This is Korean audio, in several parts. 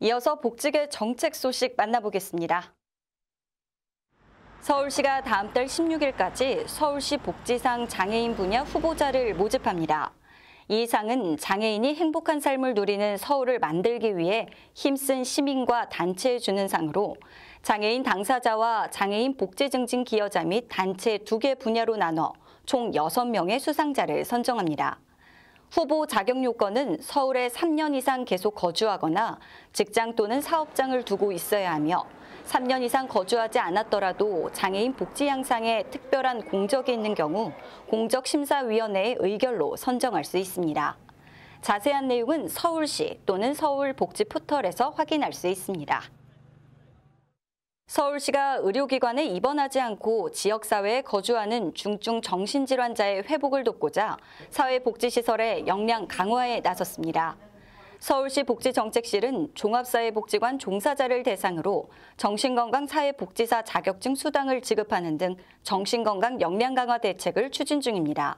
이어서 복지계 정책 소식 만나보겠습니다. 서울시가 다음 달 16일까지 서울시 복지상 장애인 분야 후보자를 모집합니다. 이 상은 장애인이 행복한 삶을 누리는 서울을 만들기 위해 힘쓴 시민과 단체에 주는 상으로 장애인 당사자와 장애인 복지증진 기여자 및 단체 두 개 분야로 나눠 총 6명의 수상자를 선정합니다. 후보 자격 요건은 서울에 3년 이상 계속 거주하거나 직장 또는 사업장을 두고 있어야 하며 3년 이상 거주하지 않았더라도 장애인 복지 향상에 특별한 공적이 있는 경우 공적심사위원회의 의결로 선정할 수 있습니다. 자세한 내용은 서울시 또는 서울복지포털에서 확인할 수 있습니다. 서울시가 의료기관에 입원하지 않고 지역사회에 거주하는 중증 정신질환자의 회복을 돕고자 사회복지시설의 역량 강화에 나섰습니다. 서울시 복지정책실은 종합사회복지관 종사자를 대상으로 정신건강 사회복지사 자격증 수당을 지급하는 등 정신건강 역량 강화 대책을 추진 중입니다.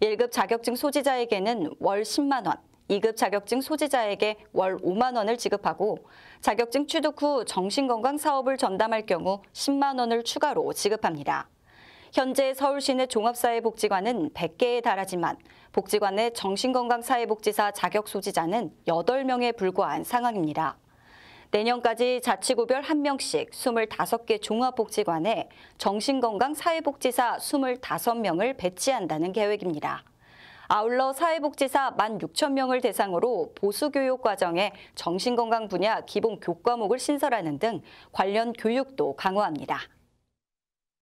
1급 자격증 소지자에게는 월 10만 원, 2급 자격증 소지자에게 월 5만 원을 지급하고 자격증 취득 후 정신건강 사업을 전담할 경우 10만 원을 추가로 지급합니다. 현재 서울시내 종합사회복지관은 100개에 달하지만 복지관의 정신건강사회복지사 자격 소지자는 8명에 불과한 상황입니다. 내년까지 자치구별 1명씩 25개 종합복지관에 정신건강사회복지사 25명을 배치한다는 계획입니다. 아울러 사회복지사 1만 6천 명을 대상으로 보수교육 과정에 정신건강 분야 기본 교과목을 신설하는 등 관련 교육도 강화합니다.